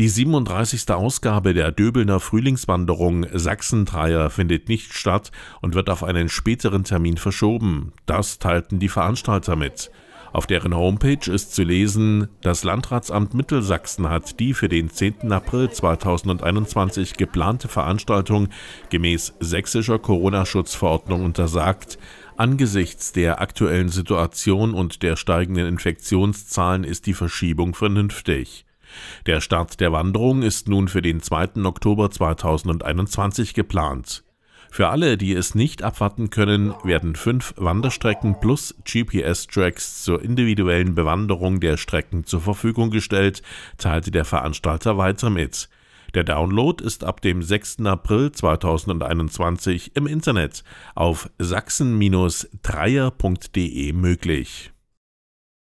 Die 37. Ausgabe der Döbelner Frühlingswanderung Sachsendreier findet nicht statt und wird auf einen späteren Termin verschoben. Das teilten die Veranstalter mit. Auf deren Homepage ist zu lesen, das Landratsamt Mittelsachsen hat die für den 10. April 2021 geplante Veranstaltung gemäß sächsischer Corona-Schutzverordnung untersagt. Angesichts der aktuellen Situation und der steigenden Infektionszahlen ist die Verschiebung vernünftig. Der Start der Wanderung ist nun für den 2. Oktober 2021 geplant. Für alle, die es nicht abwarten können, werden fünf Wanderstrecken plus GPS-Tracks zur individuellen Bewanderung der Strecken zur Verfügung gestellt, teilte der Veranstalter weiter mit. Der Download ist ab dem 6. April 2021 im Internet auf sachsen-dreier.de möglich.